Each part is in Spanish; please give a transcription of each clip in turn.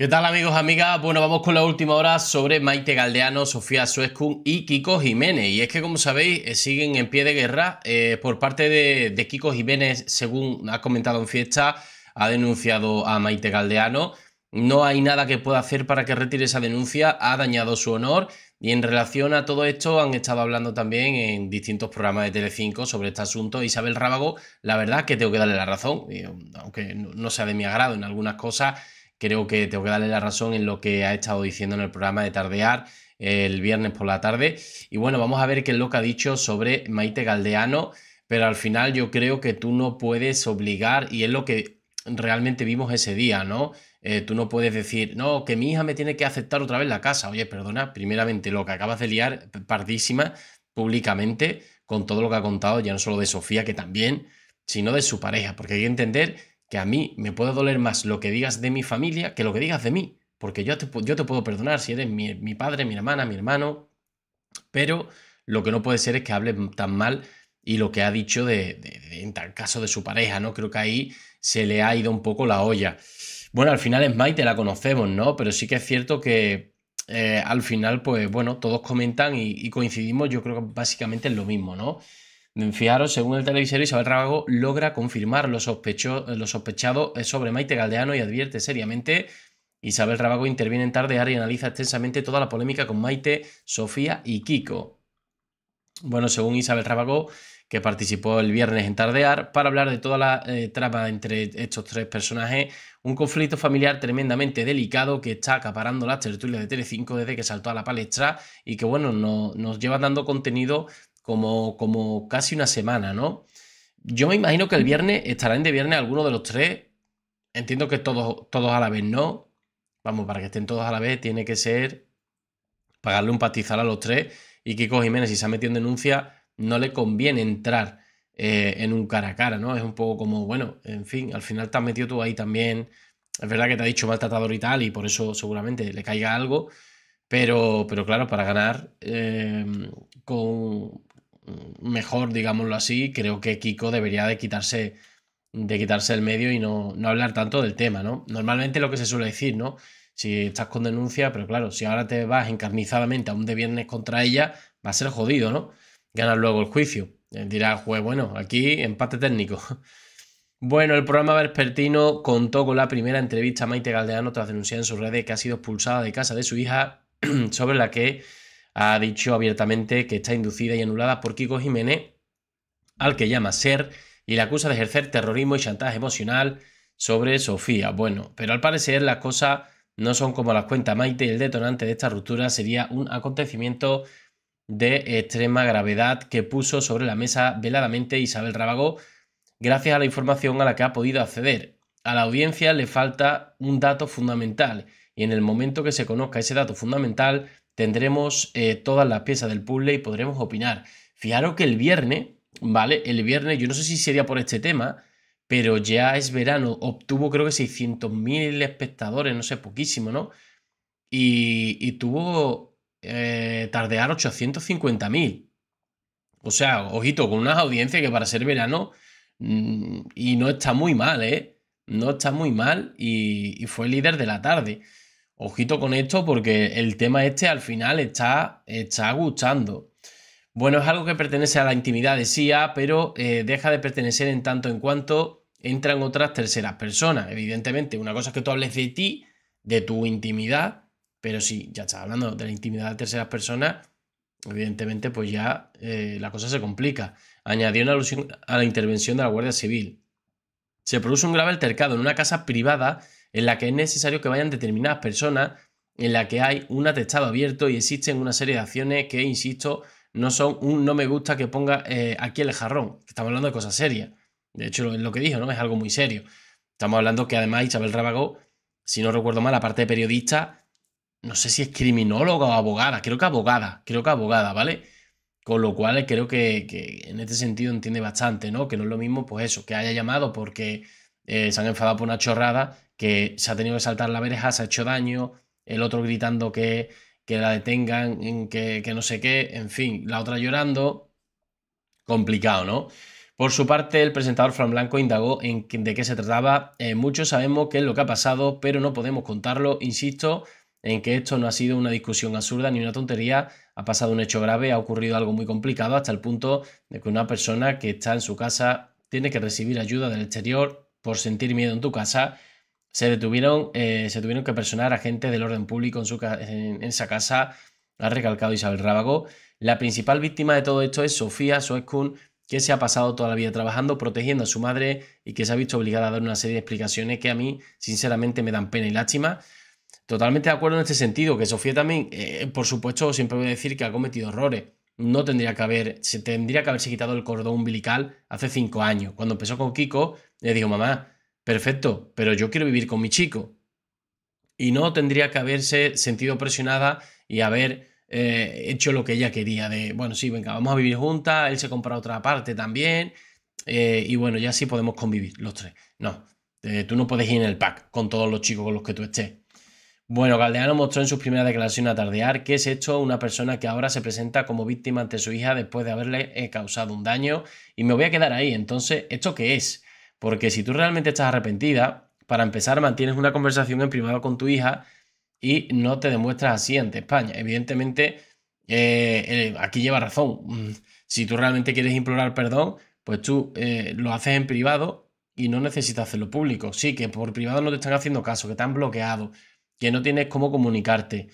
¿Qué tal amigos, amigas? Bueno, vamos con la última hora sobre Maite Galdeano, Sofía Suescun y Kiko Jiménez. Y es que, como sabéis, eh, siguen en pie de guerra eh, por parte de, Kiko Jiménez, según ha comentado en fiesta, ha denunciado a Maite Galdeano. No hay nada que pueda hacer para que retire esa denuncia, ha dañado su honor. Y en relación a todo esto han estado hablando también en distintos programas de Telecinco sobre este asunto. Isabel Rábago, la verdad que tengo que darle la razón, eh, aunque no sea de mi agrado en algunas cosas creo que tengo que darle la razón en lo que ha estado diciendo en el programa de Tardear el viernes por la tarde. Y bueno, vamos a ver qué es lo que ha dicho sobre Maite Galdeano, pero al final yo creo que tú no puedes obligar, y es lo que realmente vimos ese día, ¿no? Eh, tú no puedes decir, no, que mi hija me tiene que aceptar otra vez la casa. Oye, perdona, primeramente lo que acabas de liar, pardísima, públicamente, con todo lo que ha contado, ya no solo de Sofía, que también, sino de su pareja, porque hay que entender que a mí me puede doler más lo que digas de mi familia que lo que digas de mí, porque yo te, yo te puedo perdonar si eres mi, padre, mi hermana, mi hermano, pero lo que no puede ser es que hables tan mal y lo que ha dicho de, en tal caso de su pareja, ¿no? Creo que ahí se le ha ido un poco la olla. Bueno, al final es Maite, la conocemos, ¿no? Pero sí que es cierto que eh, al final, pues bueno, todos comentan y, y coincidimos, yo creo que básicamente es lo mismo, ¿no? Fijaros, según el televisor, Isabel Rábago logra confirmar lo, sospechado sobre Maite Galdeano y advierte seriamente. Isabel Rábago interviene en Tardear y analiza extensamente toda la polémica con Maite, Sofía y Kiko. Bueno, según Isabel Rábago, que participó el viernes en Tardear, para hablar de toda la eh, trama entre estos tres personajes, un conflicto familiar tremendamente delicado que está acaparando las tertulias de 5 desde que saltó a la palestra y que, bueno, no, nos lleva dando contenido como, casi una semana, ¿no? Yo me imagino que el viernes estarán de viernes alguno de los tres. Entiendo que todos, todos a la vez no. Vamos, para que estén todos a la vez tiene que ser pagarle un pastizal a los tres. Y Kiko Jiménez, si se ha metido en denuncia, no le conviene entrar eh, en un cara a cara, ¿no? Es un poco como, bueno, en fin, al final te has metido tú ahí también. Es verdad que te ha dicho maltratador y tal, y por eso seguramente le caiga algo. Pero, pero claro, para ganar eh, con, mejor, digámoslo así, creo que Kiko debería de quitarse, de quitarse el medio y no, no hablar tanto del tema, ¿no? Normalmente lo que se suele decir, ¿no? Si estás con denuncia, pero claro, si ahora te vas encarnizadamente a un de viernes contra ella, va a ser jodido, ¿no? ganar luego el juicio. Eh, Dirá pues juez, bueno, aquí empate técnico. Bueno, el programa vespertino contó con la primera entrevista a Maite Galdeano tras denunciar en sus redes que ha sido expulsada de casa de su hija, sobre la que ha dicho abiertamente que está inducida y anulada por Kiko Jiménez, al que llama ser, y la acusa de ejercer terrorismo y chantaje emocional sobre Sofía. Bueno, pero al parecer las cosas no son como las cuenta Maite y el detonante de esta ruptura sería un acontecimiento de extrema gravedad que puso sobre la mesa veladamente Isabel Rábago gracias a la información a la que ha podido acceder. A la audiencia le falta un dato fundamental y en el momento que se conozca ese dato fundamental tendremos eh, todas las piezas del puzzle y podremos opinar. Fijaros que el viernes, ¿vale? El viernes, yo no sé si sería por este tema, pero ya es verano, obtuvo creo que 600.000 espectadores, no sé, poquísimo, ¿no? Y, tuvo eh, tardear 850.000. O sea, ojito, con unas audiencias que para ser verano mm, y no está muy mal, ¿eh? No está muy mal y, y fue líder de la tarde. Ojito con esto porque el tema este al final está, está gustando. Bueno, es algo que pertenece a la intimidad de SIA, pero eh, deja de pertenecer en tanto en cuanto entran otras terceras personas. Evidentemente, una cosa es que tú hables de ti, de tu intimidad, pero si ya estás hablando de la intimidad de terceras personas, evidentemente, pues ya eh, la cosa se complica. Añadió una alusión a la intervención de la Guardia Civil. Se produce un grave altercado en una casa privada en la que es necesario que vayan determinadas personas, en la que hay un atestado abierto y existen una serie de acciones que, insisto, no son un no me gusta que ponga eh, aquí el jarrón. Estamos hablando de cosas serias. De hecho, lo que dijo, ¿no? Es algo muy serio. Estamos hablando que además Isabel Rábago, si no recuerdo mal, aparte de periodista, no sé si es criminóloga o abogada, creo que abogada, creo que abogada, ¿vale? Con lo cual creo que, que en este sentido entiende bastante, ¿no? Que no es lo mismo, pues eso, que haya llamado porque eh, se han enfadado por una chorrada que se ha tenido que saltar la verja, se ha hecho daño, el otro gritando que, que la detengan, que, que no sé qué, en fin, la otra llorando. Complicado, ¿no? Por su parte, el presentador Fran Blanco indagó en de qué se trataba. Eh, muchos sabemos qué es lo que ha pasado, pero no podemos contarlo. Insisto en que esto no ha sido una discusión absurda ni una tontería. Ha pasado un hecho grave, ha ocurrido algo muy complicado hasta el punto de que una persona que está en su casa tiene que recibir ayuda del exterior por sentir miedo en tu casa, se detuvieron, eh, se tuvieron que personar gente del orden público en, su esa casa, ha recalcado Isabel Rábago. La principal víctima de todo esto es Sofía Soeskun, que se ha pasado toda la vida trabajando, protegiendo a su madre y que se ha visto obligada a dar una serie de explicaciones que a mí, sinceramente, me dan pena y lástima. Totalmente de acuerdo en este sentido, que Sofía también, eh, por supuesto, siempre voy a decir que ha cometido errores no tendría que haber, se tendría que haberse quitado el cordón umbilical hace cinco años. Cuando empezó con Kiko, le dijo, mamá, perfecto, pero yo quiero vivir con mi chico. Y no tendría que haberse sentido presionada y haber eh, hecho lo que ella quería, de, bueno, sí, venga, vamos a vivir juntas, él se compra otra parte también, eh, y bueno, ya sí podemos convivir los tres. No, eh, tú no puedes ir en el pack con todos los chicos con los que tú estés. Bueno, Galdeano mostró en su primera declaración a Tardear que es hecho una persona que ahora se presenta como víctima ante su hija después de haberle eh, causado un daño y me voy a quedar ahí. Entonces, ¿esto qué es? Porque si tú realmente estás arrepentida, para empezar mantienes una conversación en privado con tu hija y no te demuestras así ante España. Evidentemente, eh, eh, aquí lleva razón. Mm, si tú realmente quieres implorar perdón, pues tú lo haces en privado y no necesitas hacerlo público. Sí, que por privado no te están haciendo caso, que te han bloqueado, que no tienes cómo comunicarte.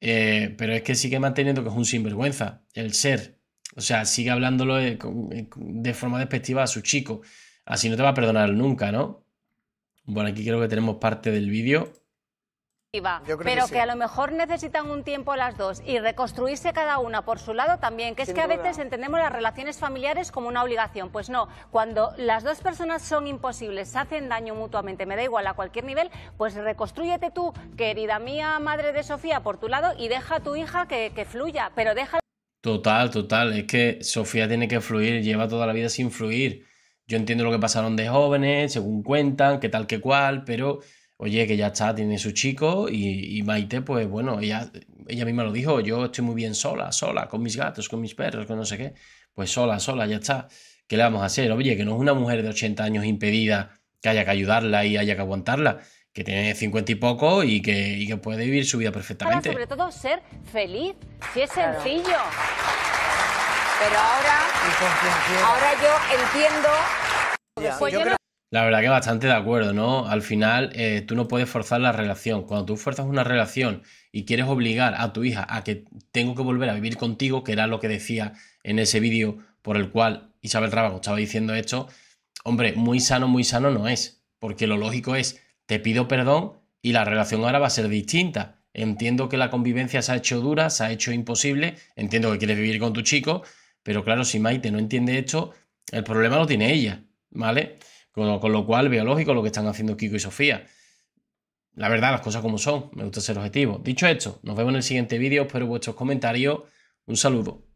Eh, pero es que sigue manteniendo que es un sinvergüenza el ser. O sea, sigue hablándolo de, eh, de forma despectiva a su chico. Así no te va a perdonar nunca, ¿no? Bueno, aquí creo que tenemos parte del vídeo pero que, a lo mejor necesitan un tiempo las dos y reconstruirse cada una por su lado también, que es que a veces entendemos las relaciones familiares como una obligación. Pues no, cuando las dos personas son imposibles, se hacen daño mutuamente, me da igual a cualquier nivel, pues reconstruyete tú, querida mía, madre de Sofía, por tu lado y deja a tu hija que, que fluya, pero deja... Total, total, es que Sofía tiene que fluir, lleva toda la vida sin fluir. Yo entiendo lo que pasaron de jóvenes, según cuentan, qué tal, que cual, pero oye, que ya está, tiene su chico y, Maite, pues bueno, ella, ella misma lo dijo, yo estoy muy bien sola, sola, con mis gatos, con mis perros, con no sé qué, pues sola, sola, ya está. ¿Qué le vamos a hacer? Oye, que no es una mujer de 80 años impedida que haya que ayudarla y haya que aguantarla que tiene 50 y poco y que, puede vivir su vida perfectamente. sobre todo ser feliz, si es sencillo. Pero ahora, ahora yo entiendo... La verdad que bastante de acuerdo, ¿no? Al final eh, tú no puedes forzar la relación. Cuando tú fuerzas una relación y quieres obligar a tu hija a que tengo que volver a vivir contigo, que era lo que decía en ese vídeo por el cual Isabel Rábago estaba diciendo esto, hombre, muy sano, muy sano no es, porque lo lógico es, te pido perdón y la relación ahora va a ser distinta. Entiendo que la convivencia se ha hecho dura, se ha hecho imposible, entiendo que quieres vivir con tu chico, pero claro, si Maite no entiende esto, el problema lo tiene ella, ¿vale? Con lo, cual, biológico, lo que están haciendo Kiko y Sofía. La verdad, las cosas como son. Me gusta ser objetivo. Dicho esto, nos vemos en el siguiente vídeo. Espero vuestros comentarios. Un saludo.